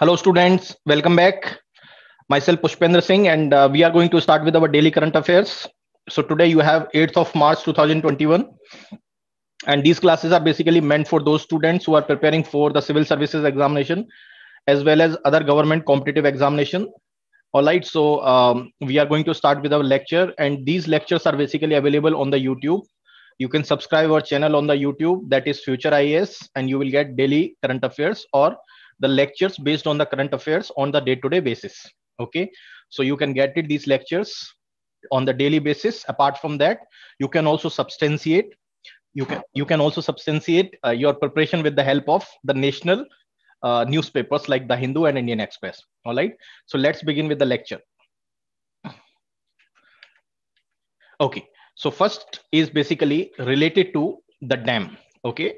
Hello students, welcome back. Myself Pushpendra Singh and uh, we are going to start with our daily current affairs. So today you have 8th of March 2021 and these classes are basically meant for those students who are preparing for the civil services examination as well as other government competitive examination. All right, so um, we are going to start with our lecture and these lectures are basically available on the YouTube. You can subscribe our channel on the YouTube that is Future IAS and you will get daily current affairs or the lectures based on the current affairs on the day-to-day basis okay so you can get it these lectures on the daily basis apart from that you can also substantiate you can you can also substantiate uh, your preparation with the help of the national uh, newspapers like the hindu and indian express all right so let's begin with the lecture okay so first is basically related to the dam okay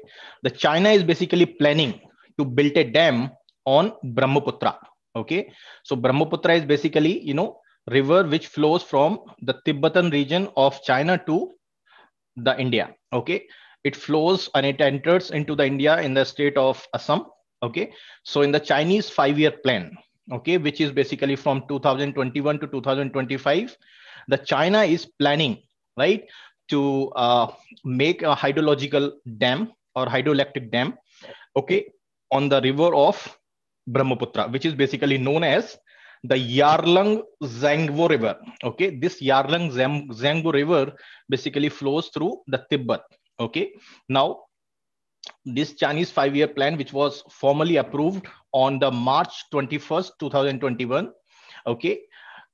the china is basically planning to build a dam on Brahmaputra. Okay. So Brahmaputra is basically, you know, river which flows from the Tibetan region of China to the India. Okay. It flows and it enters into the India in the state of Assam. Okay. So in the Chinese five-year plan, okay, which is basically from 2021 to 2025, the China is planning, right, to uh, make a hydrological dam or hydroelectric dam. Okay on the river of Brahmaputra, which is basically known as the Yarlung Zangbo River. Okay, this Yarlung Zangbo River basically flows through the Tibet. Okay, now this Chinese five-year plan, which was formally approved on the March 21st, 2021. Okay,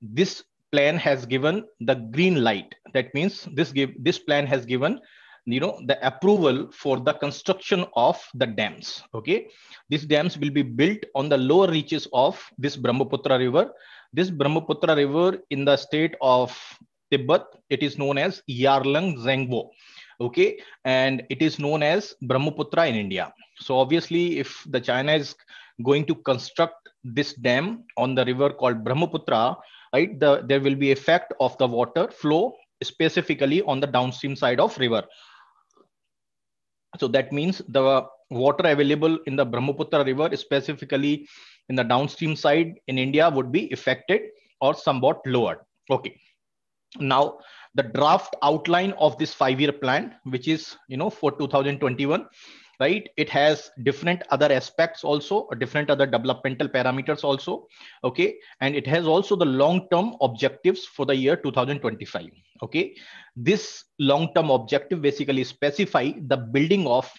this plan has given the green light. That means this give this plan has given you know the approval for the construction of the dams okay these dams will be built on the lower reaches of this brahmaputra river this brahmaputra river in the state of tibet it is known as yarlung zengbo okay and it is known as brahmaputra in india so obviously if the china is going to construct this dam on the river called brahmaputra right the, there will be effect of the water flow specifically on the downstream side of river so that means the water available in the Brahmaputra river, specifically in the downstream side in India, would be affected or somewhat lowered. Okay. Now, the draft outline of this five-year plan, which is, you know, for 2021, right it has different other aspects also different other developmental parameters also okay and it has also the long term objectives for the year 2025 okay this long term objective basically specify the building of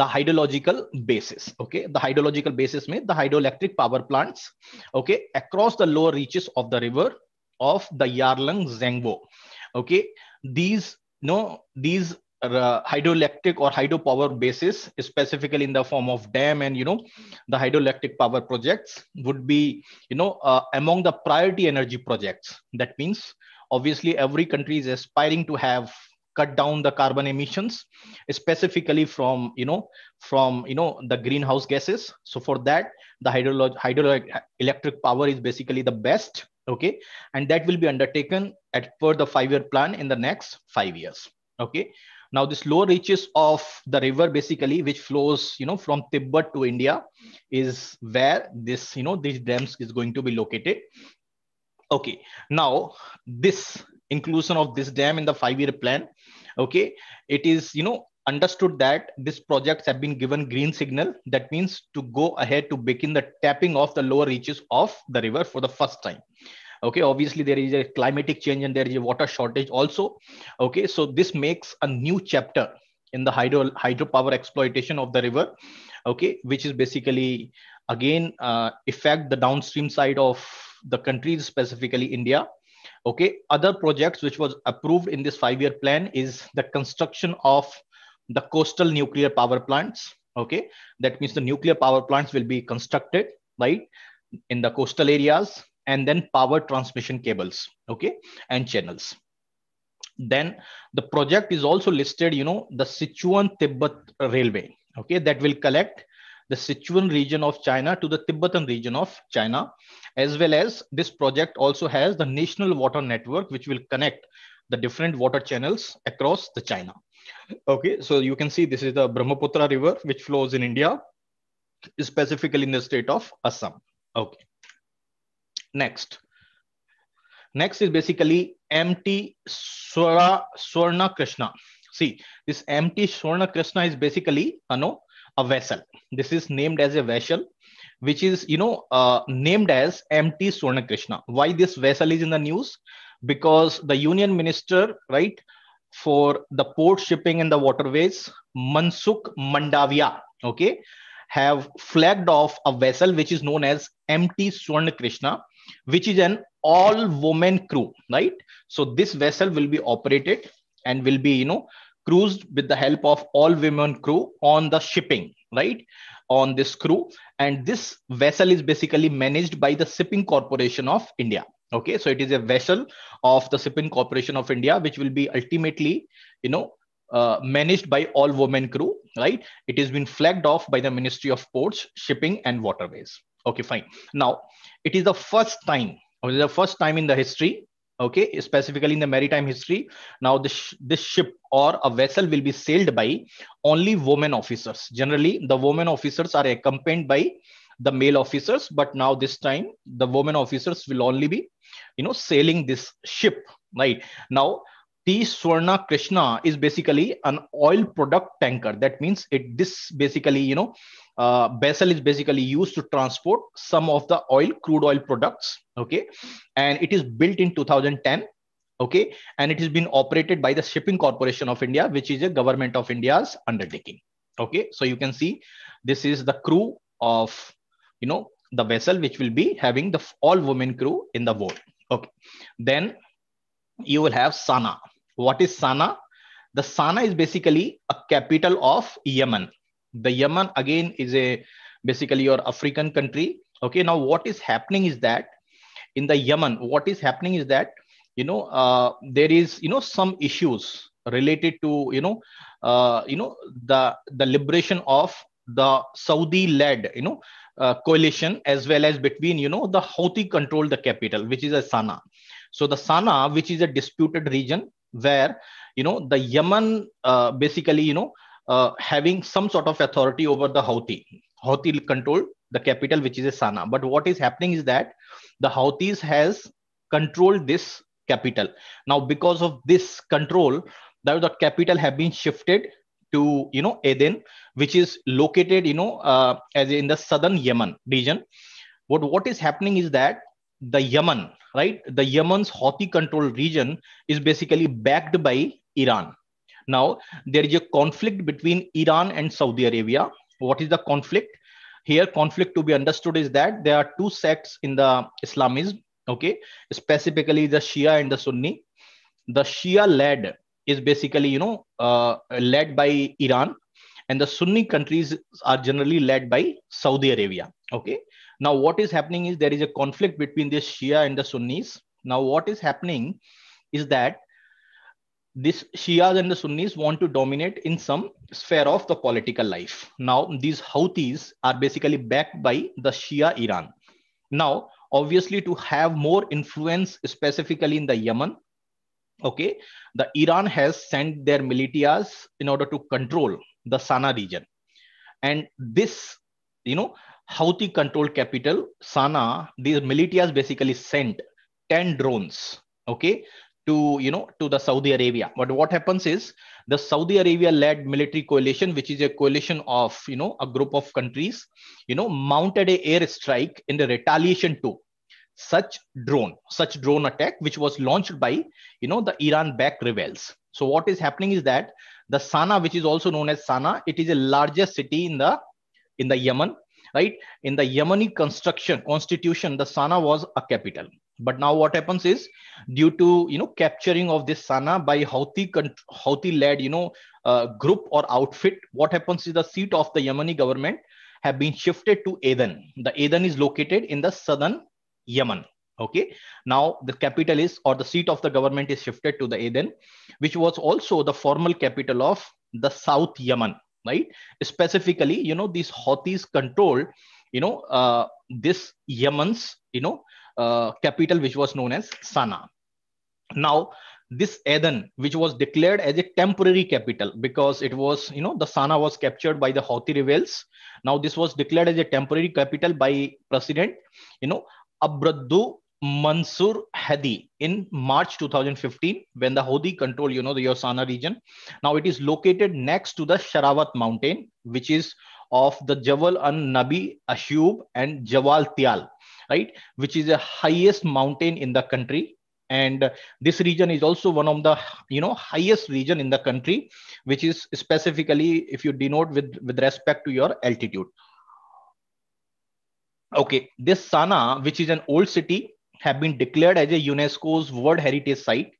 the hydrological basis okay the hydrological basis means the hydroelectric power plants okay across the lower reaches of the river of the yarlung zengbo okay these no these uh, hydroelectric or hydropower basis, specifically in the form of dam and you know the hydroelectric power projects would be you know uh, among the priority energy projects. That means obviously every country is aspiring to have cut down the carbon emissions specifically from you know from you know the greenhouse gases so for that the hydro hydroelectric power is basically the best okay and that will be undertaken at per the five year plan in the next 5 years okay now, this low reaches of the river, basically, which flows, you know, from Tibet to India, is where this, you know, these dams is going to be located. Okay. Now, this inclusion of this dam in the five-year plan, okay, it is, you know, understood that these projects have been given green signal. That means to go ahead to begin the tapping of the lower reaches of the river for the first time okay obviously there is a climatic change and there is a water shortage also okay so this makes a new chapter in the hydro hydropower exploitation of the river okay which is basically again uh, affect the downstream side of the countries specifically india okay other projects which was approved in this five year plan is the construction of the coastal nuclear power plants okay that means the nuclear power plants will be constructed right in the coastal areas and then power transmission cables okay and channels then the project is also listed you know the sichuan tibet railway okay that will collect the sichuan region of china to the tibetan region of china as well as this project also has the national water network which will connect the different water channels across the china okay so you can see this is the brahmaputra river which flows in india specifically in the state of assam okay Next. Next is basically MT Swara, Swarna Krishna. See, this MT Swarna Krishna is basically you know, a vessel. This is named as a vessel, which is, you know, uh, named as MT Swarna Krishna. Why this vessel is in the news? Because the union minister, right, for the port shipping and the waterways, Mansukh Mandavia, okay, have flagged off a vessel which is known as MT Swarna Krishna which is an all woman crew, right? So this vessel will be operated and will be, you know, cruised with the help of all women crew on the shipping, right? On this crew. And this vessel is basically managed by the Shipping Corporation of India. Okay, so it is a vessel of the Shipping Corporation of India, which will be ultimately, you know, uh, managed by all women crew, right? It has been flagged off by the Ministry of Ports, Shipping, and Waterways. Okay, fine. Now, it is the first time, or the first time in the history, okay, specifically in the maritime history. Now, this, this ship or a vessel will be sailed by only women officers. Generally, the women officers are accompanied by the male officers, but now this time, the women officers will only be, you know, sailing this ship, right? Now, T Swarna Krishna is basically an oil product tanker. That means it this basically, you know, uh, vessel is basically used to transport some of the oil, crude oil products. Okay. And it is built in 2010. Okay. And it has been operated by the Shipping Corporation of India, which is a government of India's undertaking. Okay. So you can see this is the crew of, you know, the vessel which will be having the all women crew in the boat. Okay. Then you will have Sana. What is Sana? The Sana is basically a capital of Yemen. The Yemen again is a basically your African country. Okay, now what is happening is that in the Yemen, what is happening is that you know uh, there is you know some issues related to you know uh, you know the the liberation of the Saudi-led you know uh, coalition as well as between you know the Houthi control the capital, which is a Sana. So the Sana, which is a disputed region where, you know, the Yemen uh, basically, you know, uh, having some sort of authority over the Houthi. Houthi control the capital, which is a Sana. But what is happening is that the Houthis has controlled this capital. Now, because of this control, that the capital have been shifted to you know Aden, which is located you know uh, as in the southern Yemen region. What what is happening is that the Yemen, right? The Yemen's Houthi controlled region is basically backed by Iran. Now, there is a conflict between Iran and Saudi Arabia. What is the conflict? Here, conflict to be understood is that there are two sects in the Islamism, okay? Specifically, the Shia and the Sunni. The Shia led is basically, you know, uh, led by Iran, and the Sunni countries are generally led by Saudi Arabia, okay? Now, what is happening is there is a conflict between the Shia and the Sunnis. Now, what is happening is that this Shias and the Sunnis want to dominate in some sphere of the political life. Now, these Houthis are basically backed by the Shia Iran. Now, obviously, to have more influence specifically in the Yemen, okay, the Iran has sent their militias in order to control the Sana region. And this, you know, Houthi controlled capital, Sana'a, these militias basically sent 10 drones, okay, to, you know, to the Saudi Arabia. But what happens is the Saudi Arabia led military coalition, which is a coalition of, you know, a group of countries, you know, mounted a air strike in the retaliation to such drone, such drone attack, which was launched by, you know, the Iran-backed rebels. So what is happening is that the Sana'a, which is also known as Sana'a, it is the largest city in the in the Yemen right? In the Yemeni construction constitution, the Sana was a capital. But now what happens is due to, you know, capturing of this Sana by Houthi, Houthi led, you know, uh, group or outfit, what happens is the seat of the Yemeni government have been shifted to Aden. The Aden is located in the southern Yemen. Okay. Now the capital is or the seat of the government is shifted to the Aden, which was also the formal capital of the South Yemen right specifically you know these houthis control, you know uh, this yemen's you know uh, capital which was known as sana now this Aden, which was declared as a temporary capital because it was, you know, the Sana was captured by the Houthi rebels. Now this was declared as a temporary capital by President, you know, Abraddu Mansur Hadi in March 2015 when the Hodi controlled, you know, the Yosana region. Now it is located next to the Sharawat mountain, which is of the Jawal an Nabi Ashub and Jawal Tial, right? Which is the highest mountain in the country. And this region is also one of the, you know, highest region in the country, which is specifically if you denote with, with respect to your altitude. Okay, this Sana, which is an old city have been declared as a UNESCO's World Heritage Site.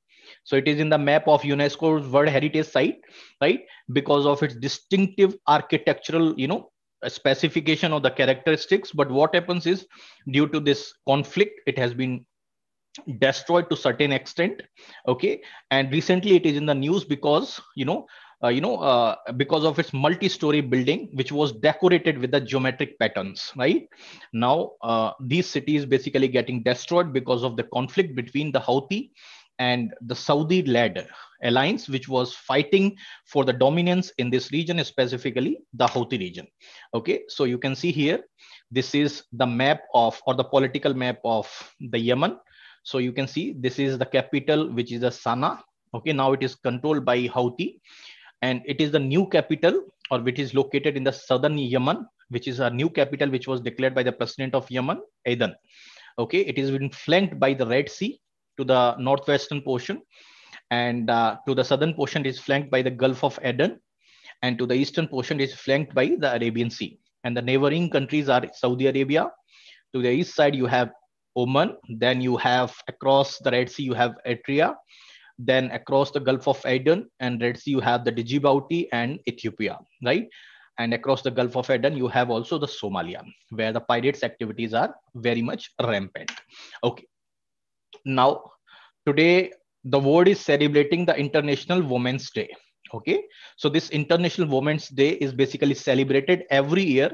So it is in the map of UNESCO's World Heritage Site, right? Because of its distinctive architectural, you know, specification of the characteristics. But what happens is, due to this conflict, it has been destroyed to certain extent okay and recently it is in the news because you know uh, you know, uh, because of its multi-story building, which was decorated with the geometric patterns, right? Now, uh, these cities basically getting destroyed because of the conflict between the Houthi and the Saudi led alliance, which was fighting for the dominance in this region, specifically the Houthi region. Okay, so you can see here, this is the map of or the political map of the Yemen. So you can see this is the capital, which is the Sana'a. Okay, now it is controlled by Houthi and it is the new capital or which is located in the southern yemen which is a new capital which was declared by the president of yemen aden okay it is been flanked by the red sea to the northwestern portion and uh, to the southern portion is flanked by the gulf of aden and to the eastern portion is flanked by the arabian sea and the neighboring countries are saudi arabia to the east side you have oman then you have across the red sea you have eritrea then across the Gulf of Aden and Red Sea, you have the Djibouti and Ethiopia, right? And across the Gulf of Aden, you have also the Somalia, where the pirates' activities are very much rampant. Okay. Now, today, the world is celebrating the International Women's Day. Okay. So, this International Women's Day is basically celebrated every year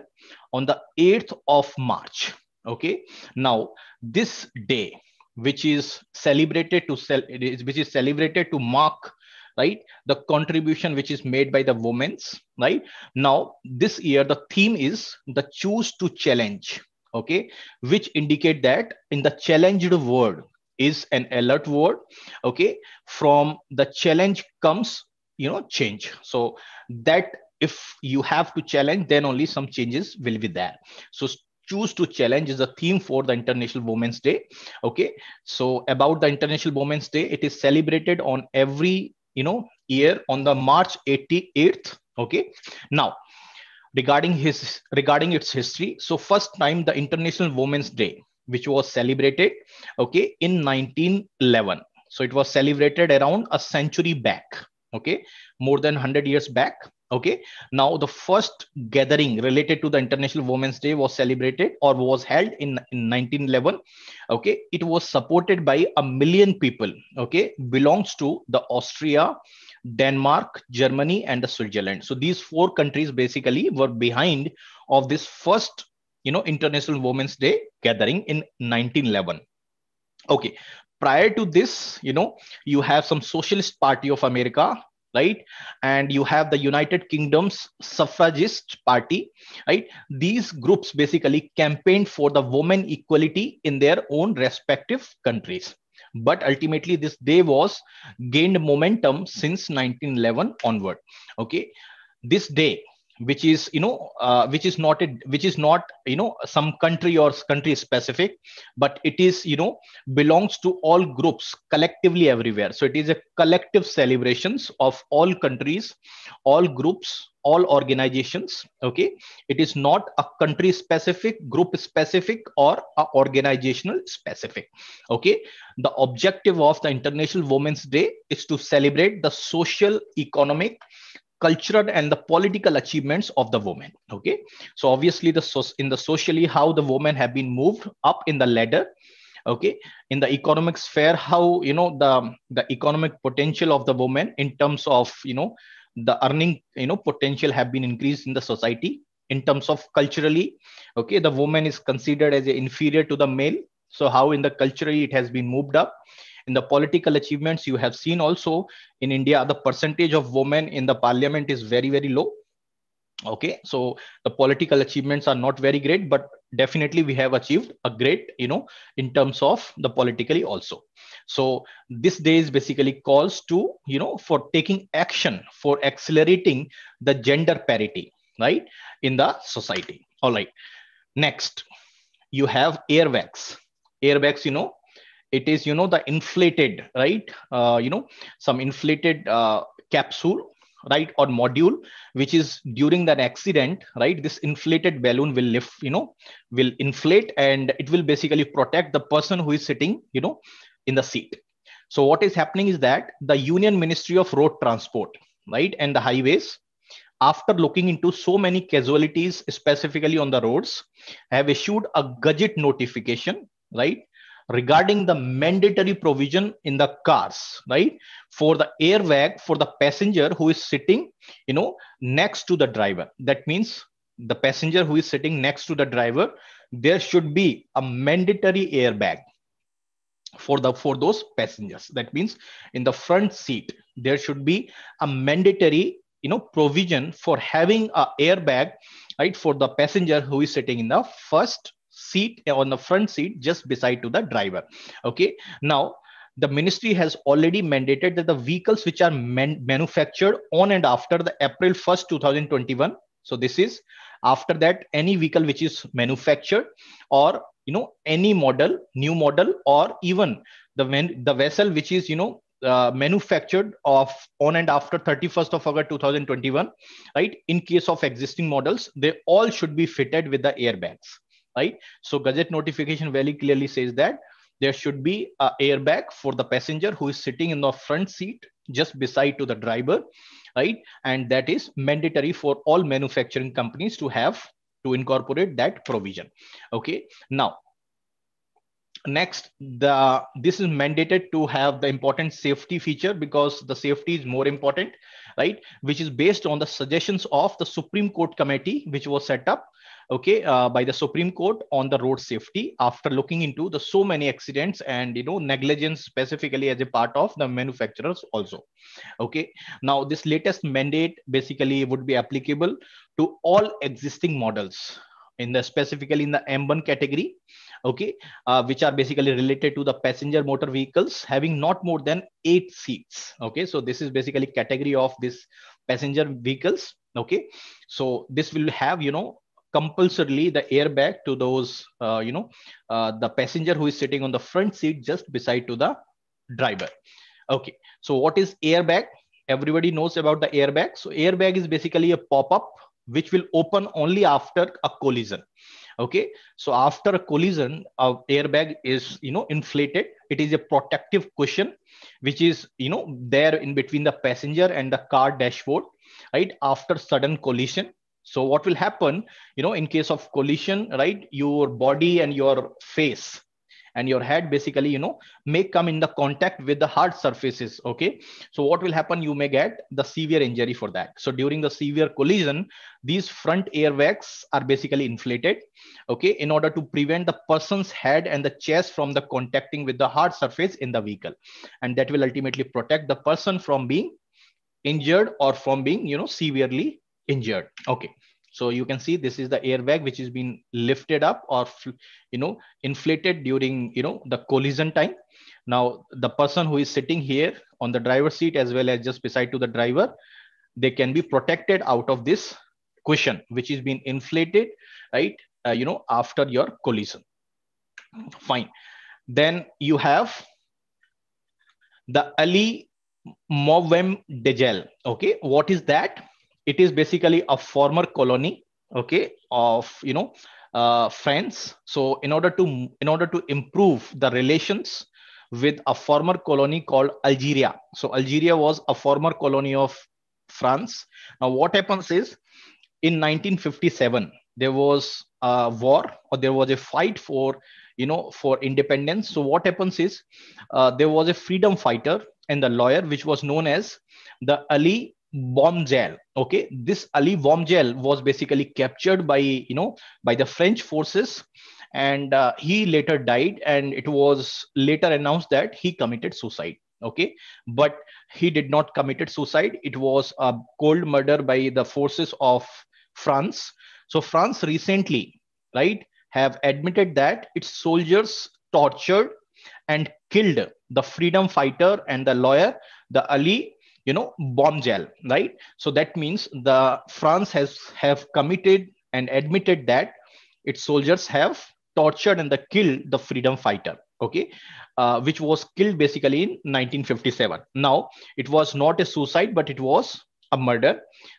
on the 8th of March okay now this day which is celebrated to sell which is celebrated to mark right the contribution which is made by the women's right now this year the theme is the choose to challenge okay which indicate that in the challenged word is an alert word okay from the challenge comes you know change so that if you have to challenge then only some changes will be there so choose to challenge is a theme for the International Women's Day. Okay, so about the International Women's Day, it is celebrated on every you know year on the March 88th. Okay, now regarding his regarding its history, so first time the International Women's Day, which was celebrated, okay, in 1911. So it was celebrated around a century back. Okay, more than 100 years back okay now the first gathering related to the international women's day was celebrated or was held in, in 1911 okay it was supported by a million people okay belongs to the austria denmark germany and the switzerland so these four countries basically were behind of this first you know international women's day gathering in 1911 okay prior to this you know you have some socialist party of america right and you have the united kingdom's suffragist party right these groups basically campaigned for the women equality in their own respective countries but ultimately this day was gained momentum since 1911 onward okay this day which is you know uh, which is not a, which is not you know some country or country specific but it is you know belongs to all groups collectively everywhere so it is a collective celebrations of all countries all groups all organizations okay it is not a country specific group specific or a organizational specific okay the objective of the international women's day is to celebrate the social economic cultural and the political achievements of the women okay so obviously the in the socially how the women have been moved up in the ladder okay in the economic sphere how you know the the economic potential of the women in terms of you know the earning you know potential have been increased in the society in terms of culturally okay the woman is considered as inferior to the male so how in the culturally it has been moved up in the political achievements you have seen also in india the percentage of women in the parliament is very very low okay so the political achievements are not very great but definitely we have achieved a great you know in terms of the politically also so this day is basically calls to you know for taking action for accelerating the gender parity right in the society all right next you have airbags airbags you know it is you know the inflated right uh, you know some inflated uh, capsule right or module which is during that accident right this inflated balloon will lift you know will inflate and it will basically protect the person who is sitting you know in the seat so what is happening is that the union ministry of road transport right and the highways after looking into so many casualties specifically on the roads have issued a gadget notification right regarding the mandatory provision in the cars, right? For the airbag for the passenger who is sitting, you know, next to the driver. That means the passenger who is sitting next to the driver, there should be a mandatory airbag for the for those passengers that means in the front seat there should be a mandatory you know provision for having a airbag right for the passenger who is sitting in the first seat eh, on the front seat just beside to the driver okay now the ministry has already mandated that the vehicles which are man- manufactured on and after the april 1st 2021 so this is after that any vehicle which is manufactured or you know any model new model or even the when the vessel which is you know uh, manufactured of on and after 31st of August 2021, right? In case of existing models, they all should be fitted with the airbags right? So Gazette notification very clearly says that there should be a airbag for the passenger who is sitting in the front seat just beside to the driver, right? And that is mandatory for all manufacturing companies to have to incorporate that provision. Okay. Now, next the this is mandated to have the important safety feature because the safety is more important right? Which is based on the suggestions of the Supreme Court committee, which was set up okay uh, by the supreme court on the road safety after looking into the so many accidents and you know negligence specifically as a part of the manufacturers also okay now this latest mandate basically would be applicable to all existing models in the specifically in the m1 category okay uh, which are basically related to the passenger motor vehicles having not more than eight seats okay so this is basically category of this passenger vehicles okay so this will have you know compulsorily the airbag to those uh, you know uh, the passenger who is sitting on the front seat just beside to the driver okay so what is airbag everybody knows about the airbag so airbag is basically a pop-up which will open only after a collision okay so after a collision our airbag is you know inflated it is a protective cushion which is you know there in between the passenger and the car dashboard right after sudden collision so what will happen you know in case of collision right your body and your face and your head basically you know may come in the contact with the hard surfaces okay so what will happen you may get the severe injury for that so during the severe collision these front airbags are basically inflated okay in order to prevent the person's head and the chest from the contacting with the hard surface in the vehicle and that will ultimately protect the person from being injured or from being you know severely injured okay so you can see this is the airbag which has been lifted up or you know inflated during you know the collision time. Now the person who is sitting here on the driver seat as well as just beside to the driver, they can be protected out of this cushion which is been inflated, right? Uh, you know after your collision. Fine. Then you have the Ali Movem Degel. Okay, what is that? it is basically a former colony okay of you know uh, france so in order to in order to improve the relations with a former colony called algeria so algeria was a former colony of france now what happens is in 1957 there was a war or there was a fight for you know for independence so what happens is uh, there was a freedom fighter and the lawyer which was known as the ali bomb gel okay this ali bomb gel was basically captured by you know by the french forces and uh, he later died and it was later announced that he committed suicide okay but he did not committed suicide it was a cold murder by the forces of france so france recently right have admitted that its soldiers tortured and killed the freedom fighter and the lawyer the ali you know bomb gel right so that means the france has have committed and admitted that its soldiers have tortured and the killed the freedom fighter okay uh, which was killed basically in 1957 now it was not a suicide but it was a murder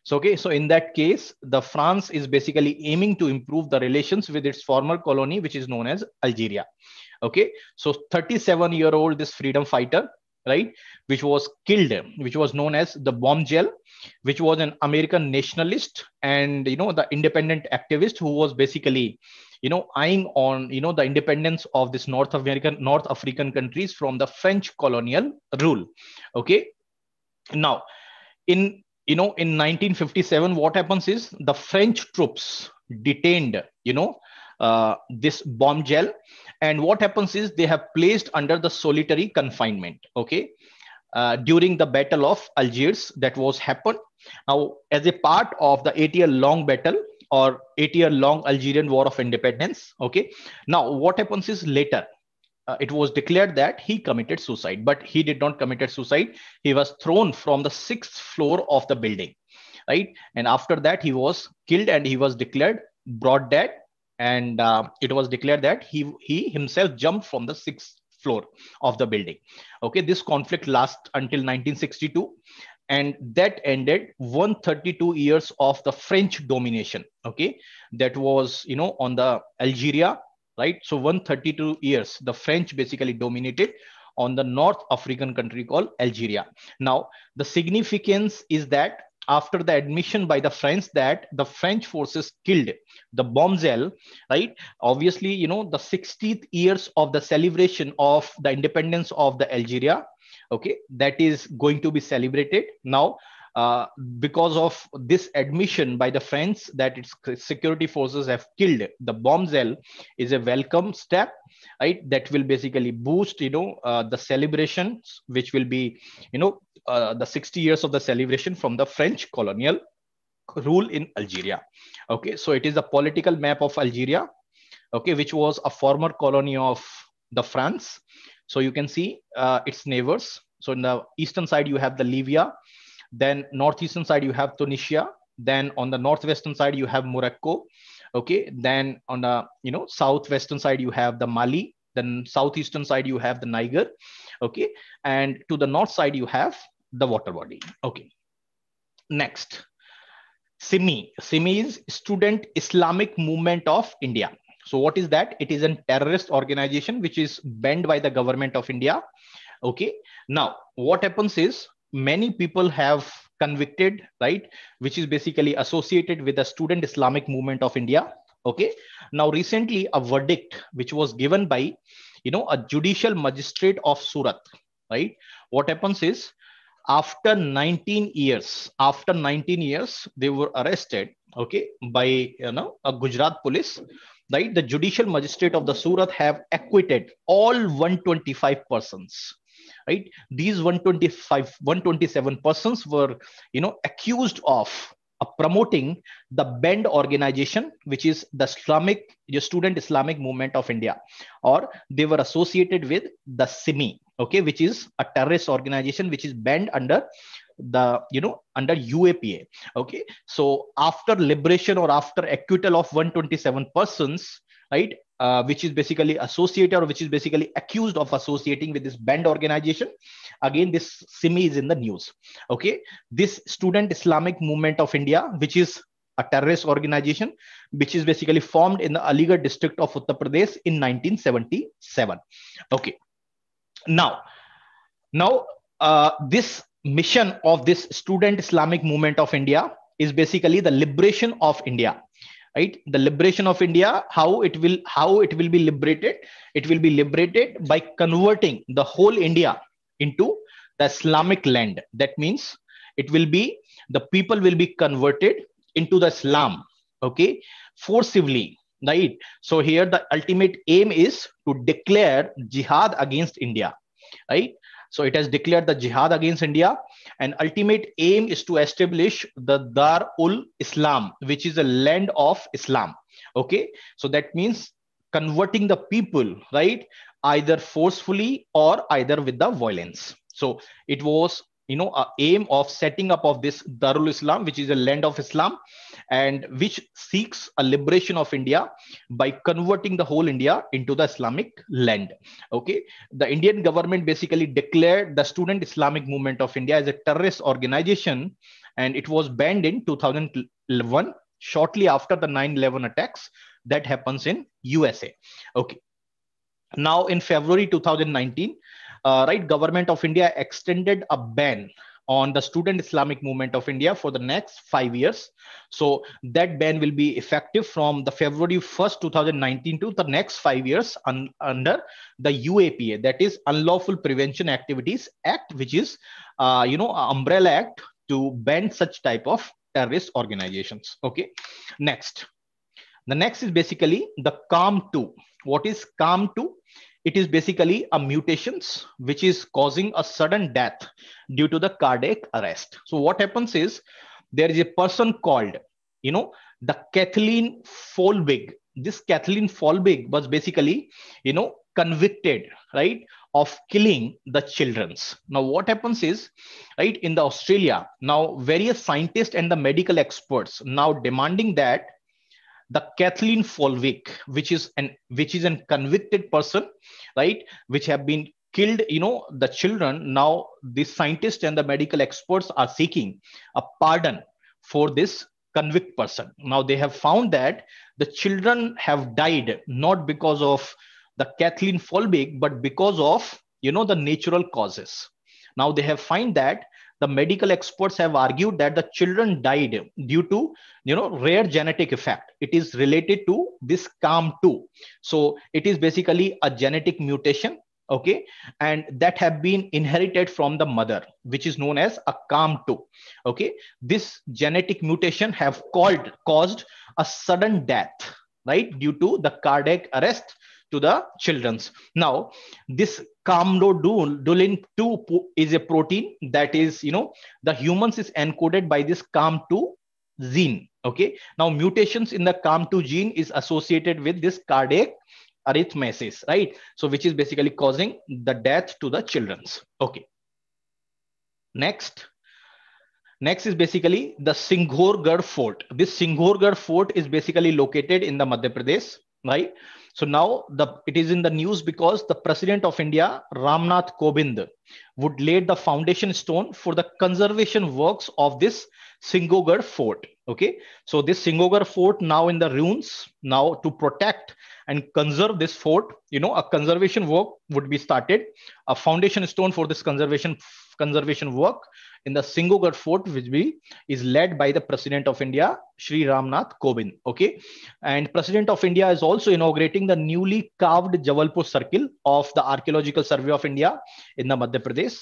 so okay so in that case the france is basically aiming to improve the relations with its former colony which is known as algeria okay so 37 year old this freedom fighter right which was killed which was known as the bomb gel which was an american nationalist and you know the independent activist who was basically you know eyeing on you know the independence of this north american north african countries from the french colonial rule okay now in you know in 1957 what happens is the french troops detained you know uh, this bomb gel and what happens is they have placed under the solitary confinement okay uh, during the battle of algiers that was happened now as a part of the eight year long battle or eight year long algerian war of independence okay now what happens is later uh, it was declared that he committed suicide but he did not commit suicide he was thrown from the sixth floor of the building right and after that he was killed and he was declared brought dead and uh, it was declared that he he himself jumped from the sixth floor of the building okay this conflict last until 1962 and that ended 132 years of the french domination okay that was you know on the algeria right so 132 years the french basically dominated on the north african country called algeria now the significance is that after the admission by the French that the French forces killed the bombshell, right? Obviously, you know, the 60th years of the celebration of the independence of the Algeria, okay, that is going to be celebrated now. Uh, because of this admission by the French that its security forces have killed the bombshell is a welcome step, right? That will basically boost, you know, uh, the celebrations, which will be, you know, uh, the 60 years of the celebration from the French colonial rule in Algeria. Okay, so it is a political map of Algeria, okay, which was a former colony of the France. So you can see uh, its neighbors. So in the eastern side, you have the Libya. Then northeastern side, you have Tunisia. Then on the northwestern side, you have Morocco. Okay, then on the you know southwestern side, you have the Mali. Then southeastern side, you have the Niger. Okay, and to the north side, you have the water body. Okay. Next, SIMI. SIMI is Student Islamic Movement of India. So what is that? It is a terrorist organization which is banned by the government of India. Okay. Now, what happens is many people have convicted, right? Which is basically associated with the Student Islamic Movement of India. Okay. Now, recently a verdict which was given by, you know, a judicial magistrate of Surat, right? What happens is after 19 years after 19 years they were arrested okay by you know a gujarat police right the judicial magistrate of the surat have acquitted all 125 persons right these 125 127 persons were you know accused of uh, promoting the bend organization which is the islamic the student islamic movement of india or they were associated with the simi okay which is a terrorist organization which is banned under the you know under uapa okay so after liberation or after acquittal of 127 persons right uh, which is basically associated or which is basically accused of associating with this banned organization again this simi is in the news okay this student islamic movement of india which is a terrorist organization which is basically formed in the aligarh district of uttar pradesh in 1977 okay now, now uh, this mission of this student Islamic movement of India is basically the liberation of India right the liberation of india how it will how it will be liberated it will be liberated by converting the whole india into the islamic land that means it will be the people will be converted into the islam okay forcibly right so here the ultimate aim is to declare jihad against india right so it has declared the jihad against india and ultimate aim is to establish the dar ul islam which is a land of islam okay so that means converting the people right either forcefully or either with the violence so it was you know uh, aim of setting up of this darul islam which is a land of islam and which seeks a liberation of india by converting the whole india into the islamic land okay the indian government basically declared the student islamic movement of india as a terrorist organization and it was banned in 2011 shortly after the 9-11 attacks that happens in usa okay now in february 2019 uh, right government of india extended a ban on the student islamic movement of india for the next 5 years so that ban will be effective from the february 1st 2019 to the next 5 years un- under the uapa that is unlawful prevention activities act which is uh, you know umbrella act to ban such type of terrorist organizations okay next the next is basically the calm 2 what is calm 2 it is basically a mutations which is causing a sudden death due to the cardiac arrest so what happens is there is a person called you know the kathleen folwig this kathleen folwig was basically you know convicted right of killing the children's now what happens is right in the australia now various scientists and the medical experts now demanding that the Kathleen Folwick, which is an which is an convicted person, right? Which have been killed you know the children now the scientists and the medical experts are seeking a pardon for this convict person now they have found that the children have died not because of the kathleen folbig but because of you know the natural causes now they have find that the medical experts have argued that the children died due to you know rare genetic effect it is related to this cam2 so it is basically a genetic mutation okay and that have been inherited from the mother which is known as a cam2 okay this genetic mutation have called caused a sudden death right due to the cardiac arrest to the children's. Now, this CAMLODulin2 is a protein that is, you know, the humans is encoded by this CAM2 gene. Okay. Now, mutations in the CAM2 gene is associated with this cardiac arrhythmias, right? So, which is basically causing the death to the children's. Okay. Next. Next is basically the Singhorgarh Fort. This Singhorgarh Fort is basically located in the Madhya Pradesh right? So now the it is in the news because the president of India, Ramnath Kovind, would lay the foundation stone for the conservation works of this Singogar fort. Okay, so this Singogar fort now in the ruins. Now to protect and conserve this fort, you know, a conservation work would be started. A foundation stone for this conservation conservation work in the Singhogarh Fort, which be, is led by the President of India, Sri Ramnath Kovind. Okay, and President of India is also inaugurating the newly carved Jawalpur Circle of the Archaeological Survey of India in the Madhya Pradesh.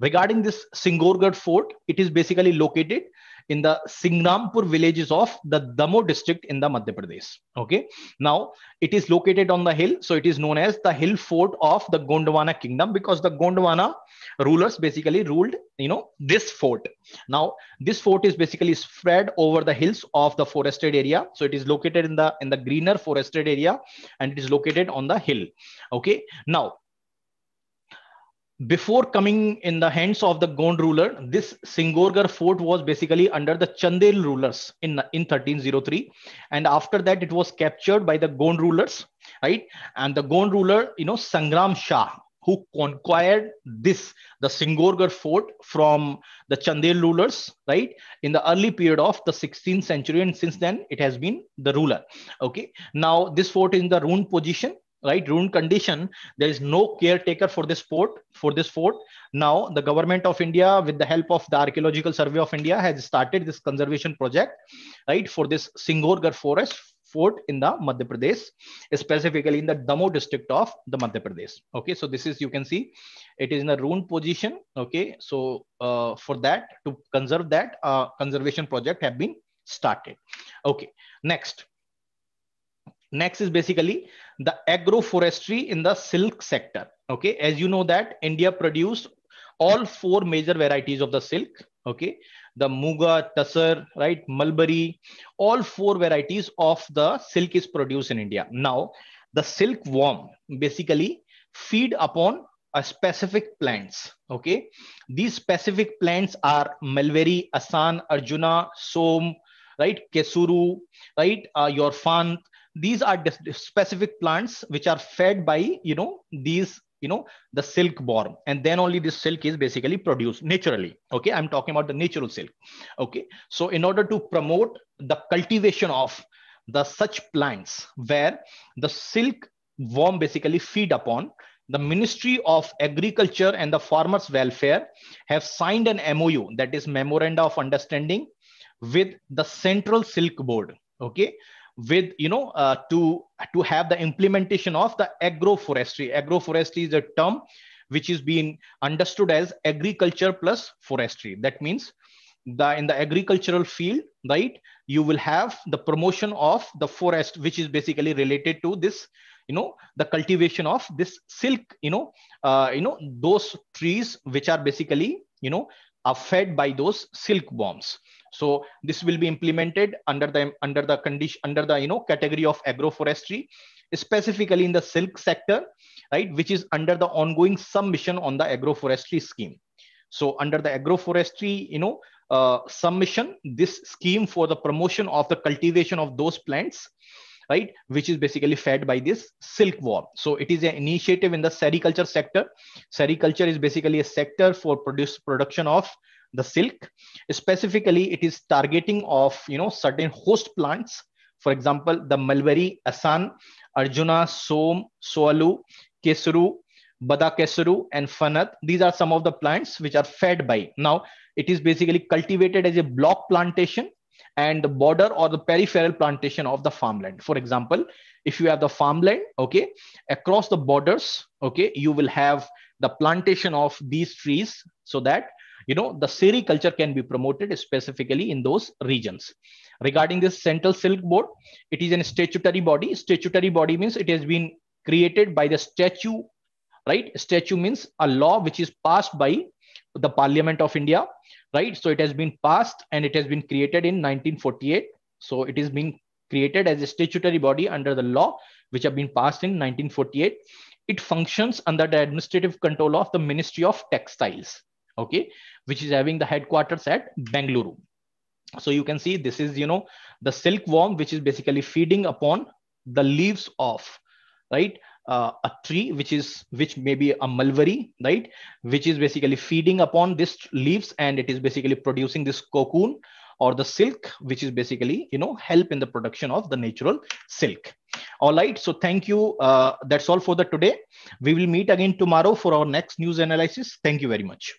Regarding this Singhogarh Fort, it is basically located in the Singrampur villages of the Damo district in the Madhya Pradesh. Okay. Now it is located on the hill. So it is known as the hill fort of the Gondwana kingdom because the Gondwana rulers basically ruled, you know, this fort. Now this fort is basically spread over the hills of the forested area. So it is located in the, in the greener forested area and it is located on the hill. Okay. Now before coming in the hands of the Gond ruler, this Singorgar fort was basically under the Chandel rulers in, in 1303. And after that, it was captured by the Gond rulers, right? And the Gond ruler, you know, Sangram Shah, who conquered this, the Singorgar fort from the Chandel rulers, right? In the early period of the 16th century. And since then, it has been the ruler, okay? Now, this fort is in the ruined position right ruined condition there is no caretaker for this fort for this fort now the government of india with the help of the archaeological survey of india has started this conservation project right for this singorgar forest fort in the madhya pradesh specifically in the damo district of the madhya pradesh okay so this is you can see it is in a ruined position okay so uh, for that to conserve that uh, conservation project have been started okay next next is basically the agroforestry in the silk sector. Okay, as you know that India produced all four major varieties of the silk. Okay, the Muga, Tassar, right, Mulberry, all four varieties of the silk is produced in India. Now, the silk worm basically feed upon a specific plants. Okay, these specific plants are Mulberry, Asan, Arjuna, Som, right, Kesuru, right, uh, your Fan, these are specific plants which are fed by you know these you know the silk worm and then only this silk is basically produced naturally okay i'm talking about the natural silk okay so in order to promote the cultivation of the such plants where the silk worm basically feed upon the ministry of agriculture and the farmers welfare have signed an mou that is memoranda of understanding with the central silk board okay with you know uh, to to have the implementation of the agroforestry agroforestry is a term which is being understood as agriculture plus forestry that means the in the agricultural field right you will have the promotion of the forest which is basically related to this you know the cultivation of this silk you know uh, you know those trees which are basically you know are fed by those silk worms. So this will be implemented under the under the condition under the you know category of agroforestry, specifically in the silk sector, right, which is under the ongoing submission on the agroforestry scheme. So under the agroforestry, you know, uh, submission, this scheme for the promotion of the cultivation of those plants, right, which is basically fed by this silkworm. So it is an initiative in the sericulture sector. Sericulture is basically a sector for produce production of the silk. Specifically, it is targeting of you know certain host plants. For example, the mulberry, asan, arjuna, som, soalu, kesaru, bada kesaru and fanat these are some of the plants which are fed by now it is basically cultivated as a block plantation and the border or the peripheral plantation of the farmland for example if you have the farmland okay across the borders okay you will have the plantation of these trees so that you know, the sericulture can be promoted specifically in those regions. Regarding this Central Silk Board, it is a statutory body. Statutory body means it has been created by the statute, right? Statute means a law which is passed by the Parliament of India, right? So it has been passed and it has been created in 1948. So it is being created as a statutory body under the law which have been passed in 1948 it functions under the administrative control of the ministry of textiles okay which is having the headquarters at Bangalore. so you can see this is you know the silkworm which is basically feeding upon the leaves of right uh, a tree which is which may be a mulberry right which is basically feeding upon this leaves and it is basically producing this cocoon or the silk which is basically you know help in the production of the natural silk all right so thank you uh, that's all for the today we will meet again tomorrow for our next news analysis thank you very much